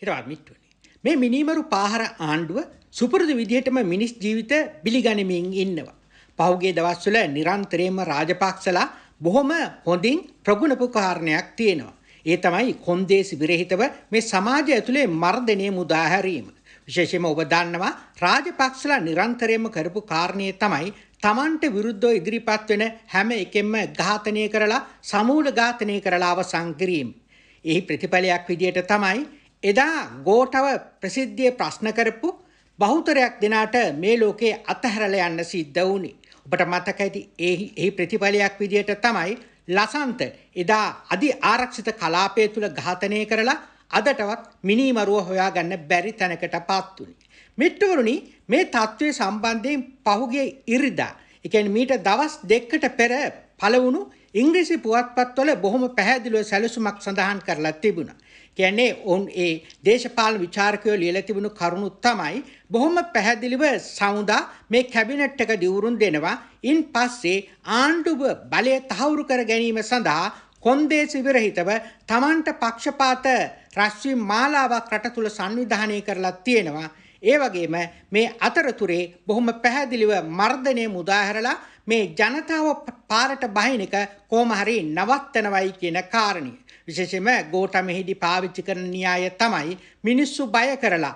හිටවත් මිට්ටුවනි. මේ මිනීමරු පාහර ආණ්ඩුව සුපුරුදු විදිහටම මිනිස් ජීවිත බිලිගනිමින් ඉන්නවා. පහුගේ දවස්වල නිරන්තරයෙන්ම රාජපක්ෂලා බොහොම හොඳින් ප්‍රගුණපු කාරණයක් තියෙනවා. ඒ තමයි කොන්දේසි විරහිතව මේ සමාජය ඇතුලේ මර්ධනය මුදා හැරීම. විශේෂයෙන්ම ඔබ දන්නවා රාජපක්ෂලා නිරන්තරයෙන්ම කරපු කාරණේ තමයි තමන්ට විරුද්ධව ඉදිරිපත් වෙන හැම එකෙම ඝාතනය කරලා සමූල ඝාතනය කරලා අවසන් කිරීම. එහි ප්‍රතිඵලයක් විදියට තමයි එදා ගෝඨව ප්‍රසිද්ධියේ ප්‍රශ්න කරපු බහුතරයක් දෙනාට මේ ලෝකේ අතහැරලා යන්න සිද්ධ වුණේ. ඔබට මතක ඇති එහි ප්‍රතිඵලයක් විදියට තමයි ලසන්ත එදා අධි ආරක්ෂිත කලාපය තුල ඝාතනය කරලා අදටවත් මිනිමරුව හොයාගන්න බැරි තැනකටපත් වුණේ. මිත්‍රවරුනි මේ தત્ත්වය සම්බන්ධයෙන් පහුගිය ඉරිදා, ඒ කියන්නේ මීට දවස් දෙකකට පෙර පළවුණු ඉංග්‍රීසි පුවත්පත්වල බොහොම පැහැදිලිව සැලසුමක් සඳහන් කරලා තිබුණා. කියන්නේ ඔවුන් ඒ දේශපාලන ਵਿਚාරකයෝ ලියලා තිබුණු කරුණු තමයි බොහොම පැහැදිලිව සවුදා මේ කැබිනට් එක දිවුරුම් දෙනවා. ඉන් පස්සේ ආණ්ඩුව බලය තහවුරු කර ගැනීම සඳහා කොන්දේසි විරහිතව Tamanට පක්ෂපාත රශ්මි මාලාවක් රට තුල සංවිධානය කරලා තියෙනවා. ඒ වගේම මේ අතරතුරේ බොහොම පැහැදිලිව මර්ධනය මුදාහැරලා මේ ජනතාව පාරට බහින එක කොහොම හරි නවත්තනවයි කියන කාරණය. විශේෂයෙන්ම ගෝඨමෙහිදී පාවිච්චි කරන න්‍යාය තමයි මිනිස්සු බය කරලා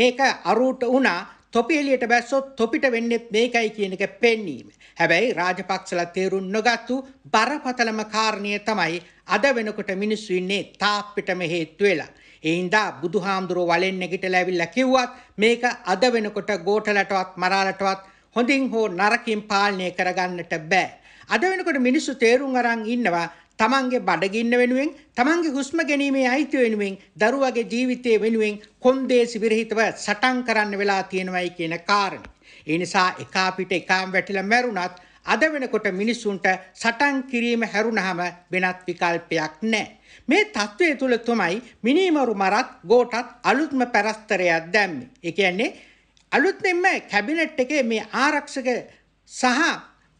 මේක අරූට වුණා තොපි එළියට බැස්සොත් තොපිට වෙන්නෙත් මේකයි කියන එක පෙන්වීම. හැබැයි රාජපක්ෂලා තේරුම් නොගත්තු බරපතලම කාරණය තමයි අද වෙනකොට මිනිස්සු ඉන්නේ තාප්පිටම හේතු වෙලා. ඒ හින්දා බුදුහාමුදුරුව වලෙන් නැගිටලා ඇවිල්ලා කිව්වත් මේක අද වෙනකොට ගෝඨලටවත් මරාලටවත් හොඳින් හෝ නරකින් පාලනය කරගන්නට බෑ. අද වෙනකොට මිනිස්සු තේරුම් අරන් ඉන්නවා තමන්ගේ බඩගින්න වෙනුවෙන් තමන්ගේ හුස්ම ගැනීමේ අයිති වෙනුවෙන් දරුවගේ ජීවිතය වෙනුවෙන් කොන්දේසි විරහිතව සටන් කරන්න වෙලා තියෙනවයි කියන කාරණේ. ඒ නිසා එකා පිට එකාම් වැටිලා මැරුණත් අද වෙනකොට මිනිස්සුන්ට සටන් කිරීම හැරුණාම වෙනත් විකල්පයක් නැහැ. මේ தત્ත්වය තුල තමයි මිනිමරු මරත් ගෝටත් අලුත්ම පැරස්තරයක් දැම්මේ. ඒ කියන්නේ අලුත්ම කැබිනට් එකේ මේ ආරක්ෂක සහ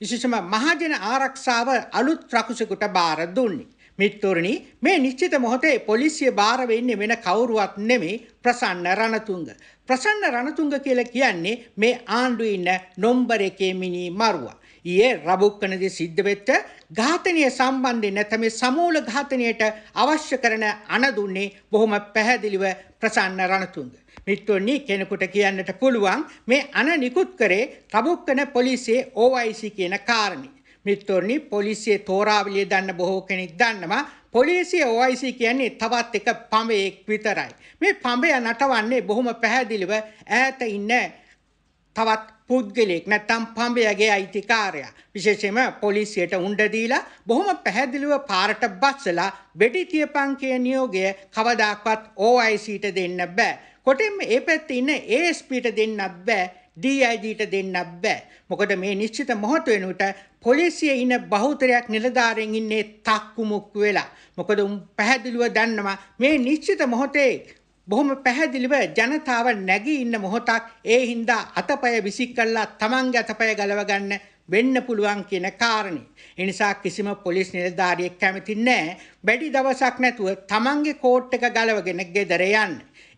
විශේෂම මහජන ආරක්ෂාව අලුත් රකුසෙකුට බාර දුන්නේ. මිත්තුරණි මේ නිශ්චිත මොහොතේ පොලිසිය බාර වෙන්නේ වෙන කවුරුවත් නෙමෙයි ප්‍රසන්න රණතුංග. ප්‍රසන්න රණතුංග කියලා කියන්නේ මේ ආණ්ඩුවේ ඉන්න නොම්බර එකේ මිනි මරුවා. ඊයේ රබුක්කනදී සිද්ධ වෙච්ච ඝාතනය සම්බන්ධයෙන් නැත්නම් සමූල ඝාතනයට අවශ්‍ය කරන අණ දුන්නේ බොහොම පැහැදිලිව ප්‍රසන්න රණතුංග. මිත්‍රෝනි කෙනෙකුට කියන්නට පුළුවන් මේ අණ නිකුත් කරේ රබුක්කන පොලිසියේ OIC කියන කාරණේ. මිත්‍රෝනි පොලිසියේ තෝරාවලිය දන්න බොහෝ කෙනෙක් දන්නවා පොලිසිය OIC කියන්නේ තවත් එක පඹයෙක් විතරයි. මේ පඹය නටවන්නේ බොහොම පැහැදිලිව ඈත ඉන්න තවත් පුද්ගලයෙක් නැත්තම් පඹයගේ අයිතිකාරයා විශේෂයෙන්ම පොලිසියට උණ්ඩ දීලා බොහොම පැහැදිලිව පාරට බස්සලා වෙඩි තියපන් කියන නියෝගය කවදාක්වත් OICට දෙන්න බෑ. කොටින්ම ඒ පැත්තේ ඉන්න ASPට දෙන්නත් බෑ. DIGට දෙන්නත් බෑ. මොකද මේ නිශ්චිත මොහොත වෙනුවට පොලිසිය ඉන්න බහුතරයක් නිලධාරීන් ඉන්නේ තක්කු මුක්කු වෙලා. මොකද උන් පැහැදිලිව දන්නවා මේ නිශ්චිත මොහොතේ බොහොම පැහැදිලිව ජනතාව නැගී ඉන්න මොහොතක් ඒ හින්දා අතපය විසික් කළා තමන්ගේ අතපය ගලව ගන්න වෙන්න පුළුවන් කියන කාරණේ. ඒ නිසා කිසිම පොලිස් නිලධාරියෙක් කැමති නැහැ වැඩි දවසක් නැතුව තමන්ගේ කෝට් එක ගලවගෙන ගෙදර යන්න.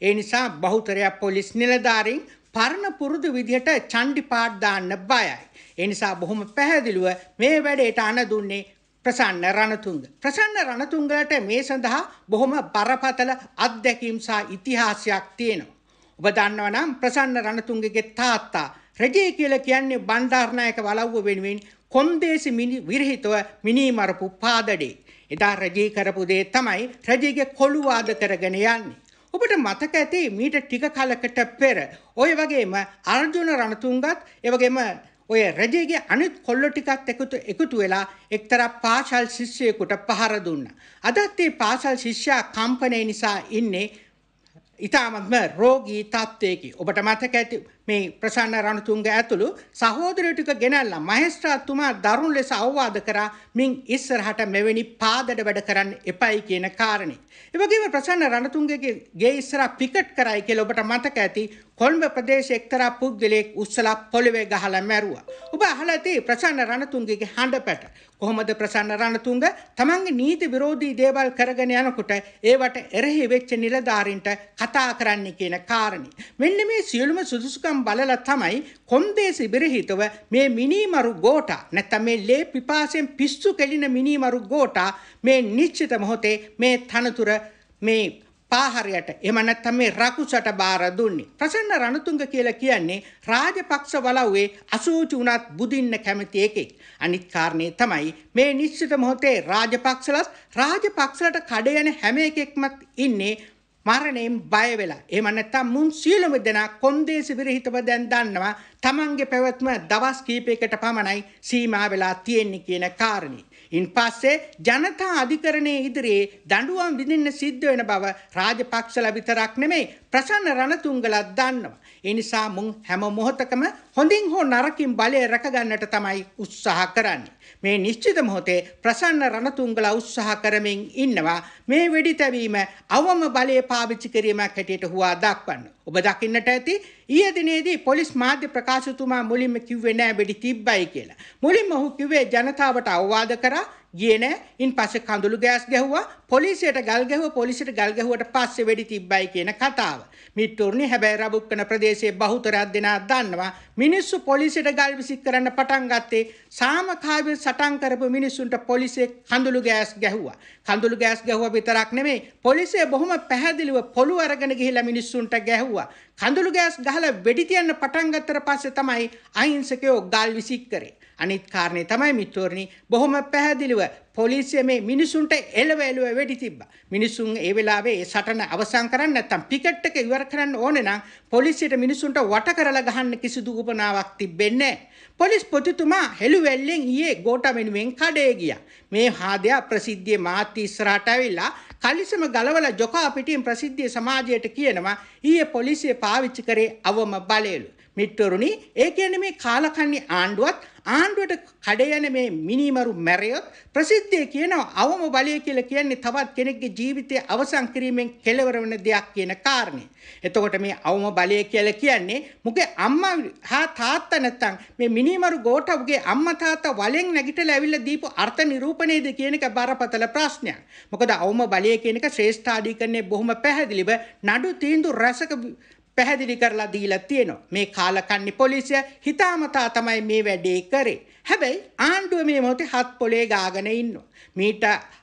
ඒ නිසා බහුතරයක් පොලිස් නිලධාරීන් පරණ පුරුදු විදිහට චණ්ඩි පාට් දාන්න බයයි. ඒ නිසා බොහොම පැහැදිලිව මේ වැඩේට අණ දුන්නේ ප්‍රසන්න රණතුංග. ප්‍රසන්න රණතුංගට මේ සඳහා බොහොම බරපතල අත්දැකීම් සහ ඉතිහාසයක් තියෙනවා. ඔබ දන්නවනම් ප්‍රසන්න රණතුංගගේ තාත්තා රජේ කියලා කියන්නේ බණ්ඩාරනායක වලව්ව වෙනුවෙන් කොන්දේසි මිනි විරහිතව මිනිමරපු පාදඩේ. එදා රජේ කරපු දේ තමයි රජේගේ කොළු වාද කරගෙන යන්නේ. ඔබට මතක ඇති මීට ටික කලකට පෙර ඔය වගේම අර්ජුන රණතුංගත් ඒ වගේම ඔය රජයේ අනිත් කොල්ල ටිකත් එකතු එකතු වෙලා එක්තරා පාසල් ශිෂ්‍යයෙකුට පහර දුන්නා. අදත් මේ පාසල් ශිෂ්‍යයා කම්පණය නිසා ඉන්නේ ඊටාත්ම රෝගී තත්ත්වයකි. ඔබට මතක ඇති මේ ප්‍රසන්න රණතුංග ඇතුළු සහෝදරයෝ ටික ගෙනල්ලා මහේස්ත්‍රාත්තුමා දරුණු ලෙස අවවාද කරා මින් ඉස්සරහට මෙවැනි පාදඩ වැඩ කරන්න එපයි කියන කාරණේ. ඒ වගේම ප්‍රසන්න රණතුංගගේ ගේ ඉස්සරහ පිකට් කරයි කියලා ඔබට මතක ඇති කොළඹ ප්‍රදේශයේ එක්තරා පුද්ගලයෙක් උස්සලා පොළවේ ගහලා මැරුවා. ඔබ අහලා ඇති ප්‍රසන්න රණතුංගගේ හඬපැට. කොහොමද ප්‍රසන්න රණතුංග තමන්ගේ නීති විරෝධී දේවල් කරගෙන යනකොට ඒවට එරෙහි වෙච්ච නිලධාරීන්ට කතා කරන්න කියන කාරණේ. මෙන්න මේ සියලුම සුදුසුකම් තරම් බලලා තමයි කොන්දේසි බිරහිතව මේ මිනිමරු ගෝටා නැත්නම් මේ ලේ පිපාසයෙන් පිස්සු කෙලින මිනිමරු ගෝටා මේ නිශ්චිත මොහොතේ මේ තනතුර මේ පාහරයට එම නැත්නම් මේ රකුසට බාර දුන්නේ. ප්‍රසන්න රණතුංග කියලා කියන්නේ රාජපක්ෂ වලව්වේ අසූචි උනත් බුදින්න කැමති එකෙක්. අනිත් කාරණේ තමයි මේ නිශ්චිත මොහොතේ රාජපක්ෂලත් රාජපක්ෂලට කඩ යන හැම එකෙක්මත් ඉන්නේ මරණයෙන් බය වෙලා. එහෙම නැත්නම් මුන් සියලුම දෙනා කොන්දේසි විරහිතව දැන් දන්නවා තමන්ගේ පැවැත්ම දවස් කීපයකට පමණයි සීමා වෙලා තියෙන්නේ කියන කාරණේ. ඉන් පස්සේ ජනතා අධිකරණයේ ඉදිරියේ දඬුවම් විඳින්න සිද්ධ වෙන බව රාජපක්ෂලා විතරක් නෙමෙයි ප්‍රසන්න රණතුංගලත් දන්නවා. ඒ නිසා මුන් හැම මොහොතකම හොඳින් හෝ නරකින් බලය රැකගන්නට තමයි උත්සාහ කරන්නේ. මේ නිශ්චිත මොහොතේ ප්‍රසන්න රණතුංගල උත්සාහ කරමින් ඉන්නවා මේ වෙඩි තැබීම අවම බලය පාවිච්චි කිරීමක් හැටියට හුවා දක්වන්නේ. ඔබ දකින්නට ඇති ඊයේ දිනේදී පොලිස් මාධ්‍ය ප්‍රකාශකතුමා මුලින්ම කිව්වේ නෑ වෙඩි තිබ්බයි කියලා. මුලින්ම ඔහු කිව්වේ ජනතාවට අවවාද කරා ගියේ නෑ. ඉන් පස්සේ කඳුළු ගෑස් ගැහුවා. පොලිසියට ගල් ගැහුවා. පොලිසියට ගල් ගැහුවට පස්සේ වෙඩි තිබ්බයි කියන කතාව. මිට්ටුරුනි හැබැයි රබුක්කන ප්‍රදේශයේ බහුතරයක් දෙනා දන්නවා. මිනිස්සු පොලිසියට ගල් විසික් කරන්න පටන් ගත්තේ සාමකාමීව සටන් කරපු මිනිස්සුන්ට පොලිසිය කඳුළු ගෑස් ගැහුවා. කඳුළු ගෑස් ගැහුවා විතරක් නෙමෙයි. පොලිසිය බොහොම පැහැදිලිව පොළු අරගෙන ගිහිල්ලා මිනිස්සුන්ට ගැහුවා. කඳුළු ගෑස් ගහලා වෙඩි තියන්න පටන් ගත්තට පස්සේ තමයි අහිංසකයෝ ගල් විසික් කරේ. අනිත් කාරණේ තමයි මිත්‍රෝරණි බොහොම පැහැදිලිව පොලිසිය මේ මිනිසුන්ට එළව එළව වෙඩි තිබ්බා. මිනිසුන් ඒ වෙලාවේ ඒ සටන අවසන් කරන්න නැත්නම් ටිකට් එක ඉවර කරන්න ඕනේ නම් පොලිසියට මිනිසුන්ට වට කරලා ගහන්න කිසිදු උපනාවක් තිබෙන්නේ පොලිස් පොතුතුමා හෙළුවෙල්ලෙන් ඊයේ ගෝඨාමිනුවෙන් කඩේ ගියා. මේ හාදයා ප්‍රසිද්ධියේ මාත් ඉස්සරහට ඇවිල්ලා කලිසම ගලවලා ජොකා පිටින් ප්‍රසිද්ධියේ සමාජයට කියනවා ඊයේ පොලිසිය පාවිච්චි කරේ අවම බලයලු. මිත්වරුනි ඒ කියන්නේ මේ කාලකන්ණි ආණ්ඩුවත් ආණ්ඩුවට කඩ යන මේ මිනිමරු මැරියොත් ප්‍රසිද්ධිය කියනවා අවම බලය කියලා කියන්නේ තවත් කෙනෙක්ගේ ජීවිතය අවසන් කිරීමෙන් කෙලවර වෙන දෙයක් කියන කාරණේ. එතකොට මේ අවම බලය කියලා කියන්නේ මුගේ අම්මා හා තාත්තා නැත්තම් මේ මිනිමරු ගෝඨවගේ අම්මා තාත්තා වලෙන් නැගිටලා ඇවිල්ලා දීපු අර්ථ නිරූපණයද කියන එක බරපතල ප්‍රශ්නයක්. මොකද අවම බලය කියන එක ශ්‍රේෂ්ඨාධිකරණයේ බොහොම පැහැදිලිව නඩු තීන්දුව රසක පැහැදිලි කරලා දීලා තියෙනවා. මේ කාලකන්ණි පොලිසිය හිතාමතා තමයි මේ වැඩේ කරේ. හැබැයි ආණ්ඩුව මේ මොහොතේ හත් පොලේ ගාගෙන ඉන්නවා. මීට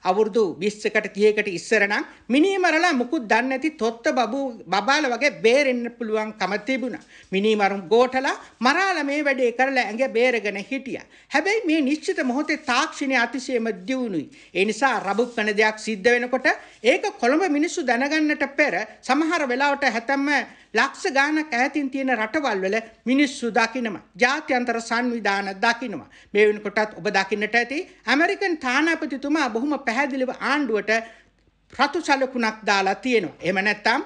අවුරුදු 20කට 30කට ඉස්සර නම් මිනිමරලා මුකුත් දන්නේ නැති තොත්ත බබු බබාල වගේ බේරෙන්න පුළුවන්කම තිබුණා. මිනිමරුන් ගෝඨලා මරාලා මේ වැඩේ කරලා ඇඟ බේරගෙන හිටියා. හැබැයි මේ නිශ්චිත මොහොතේ තාක්ෂණය අතිශයම දියුණුයි. ඒ නිසා රබු කන දෙයක් සිද්ධ වෙනකොට ඒක කොළඹ මිනිස්සු දැනගන්නට පෙර සමහර වෙලාවට හැතැම්ම ලක්ෂ ගාණක් ඈතින් තියෙන රටවල් වල මිනිස්සු දකිනවා. ජාත්‍යන්තර සංවිධාන දකිනවා. මේ වෙනකොටත් ඔබ දකින්නට ඇති ඇමරිකන් තානාපතිතුමා බොහොම පැහැදිලිව ආණ්ඩුවට රතු සලකුණක් දාලා තියෙනවා. එහෙම නැත්නම්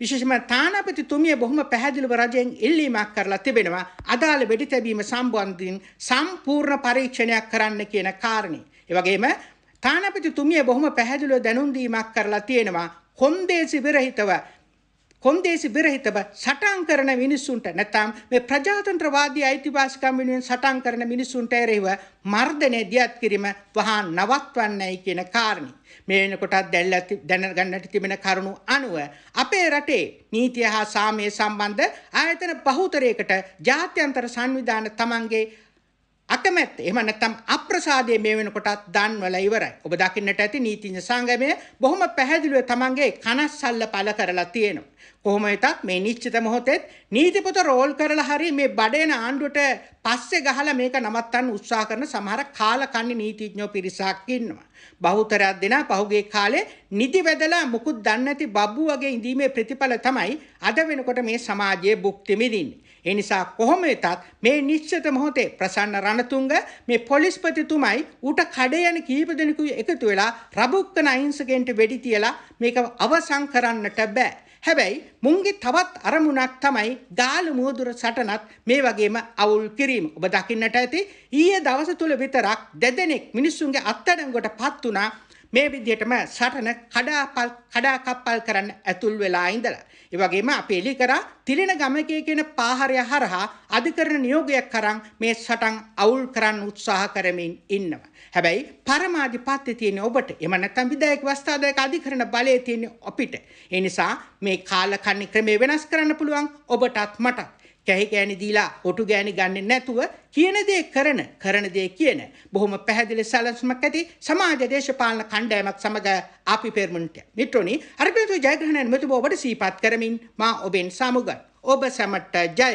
විශේෂම තානාපතිතුමිය බොහොම පැහැදිලිව රජයෙන් ඉල්ලීමක් කරලා තිබෙනවා අදාළ වෙඩි තැබීම සම්බන්ධයෙන් සම්පූර්ණ පරීක්ෂණයක් කරන්න කියන කාරණේ. ඒ වගේම තානාපතිතුමිය බොහොම පැහැදිලිව දැනුම් දීමක් කරලා තියෙනවා කොන්දේසි විරහිතව කොන්දේසි බිරහිතව සටන් කරන මිනිස්සුන්ට නැත්නම් මේ ප්‍රජාතන්ත්‍රවාදී අයිතිවාසිකම් වෙනුවෙන් සටන් කරන මිනිස්සුන්ට එරෙහිව මර්ධනය දියත් කිරීම වහා නවත්වන්නයි කියන කාරණේ. මේ වෙනකොටත් දැල්ලා දැනගන්නට තිබෙන කරුණු අනුව අපේ රටේ නීතිය හා සාමය සම්බන්ධ ආයතන බහුතරයකට ජාත්‍යන්තර සංවිධාන තමන්ගේ අකමැත්ත එහෙම නැත්නම් අප්‍රසාදයේ මේ වෙනකොටත් දන්වලා ඉවරයි. ඔබ දකින්නට ඇති නීතිඥ සංගමය බොහොම පැහැදිලිව තමන්ගේ කනස්සල්ල පළ කරලා තියෙනවා. කොහොම වෙතත් මේ නිශ්චිත මොහොතෙත් නීතිපොත රෝල් කරලා හරි මේ බඩේන ආණ්ඩුවට පස්සේ ගහලා මේක නවත්තන්න උත්සාහ කරන සමහර කාලකන්ණි නීතිඥයෝ පිරිසක් ඉන්නවා. බහුතරයක් දෙනා පහුගිය කාලේ නිදි වැදලා මුකුත් දන්නේ නැති බබ්බු වගේ ඉඳීමේ ප්‍රතිඵල තමයි අද වෙනකොට මේ සමාජයේ භුක්ති විඳින්නේ. ඒ නිසා කොහොම වෙතත් මේ නිශ්චිත මොහොතේ ප්‍රසන්න රණතුංග මේ පොලිස්පතිතුමයි ඌට කඩේ යන කීප දෙනෙකු එකතු වෙලා රබුක්කන අහිංසකයන්ට වෙඩි තියලා මේක අවසන් කරන්නට බෑ. හැබැයි මුන්ගේ තවත් අරමුණක් තමයි ගාල මුවදුර සටනත් මේ වගේම අවුල් කිරීම. ඔබ දකින්නට ඇති ඊයේ දවස තුල විතරක් දෙදෙනෙක් මිනිස්සුන්ගේ අත්අඩංගුවට පත් වුණා. මේ විදිහටම සටන කඩාපල් කඩාකප්පල් කරන්න ඇතුල් වෙලා ඉඳලා. ඒ වගේම අපි එලි කරා තිලෙන ගමකේ කියන පාහරය හරහා අධිකරණ නියෝගයක් කරන් මේ සටන් අවුල් කරන්න උත්සාහ කරමින් ඉන්නවා. හැබැයි පරමාධිපත්‍ය තියෙන ඔබට එම නැත්නම් විධායක වස්තාදායක අධිකරණ බලය තියෙන අපිට. ඒ නිසා මේ කාලකන්ණි ක්‍රමය වෙනස් කරන්න පුළුවන් ඔබටත් මටත්. කැහි ගෑණි දීලා ඔටු ගෑණි ගන්නෙ නැතුව කියන දේ කරන කරන දේ කියන බොහොම පැහැදිලි සැලැස්මක් ඇති සමාජ දේශපාලන කණ්ඩායමක් සමග අපි පෙරමුණට මිත්‍රෝනි අර්ගනතු ජයග්‍රහණයන් මෙතුබ ඔබට සීපත් කරමින් මා ඔබෙන් සමුගන් ඔබ සැමට ජය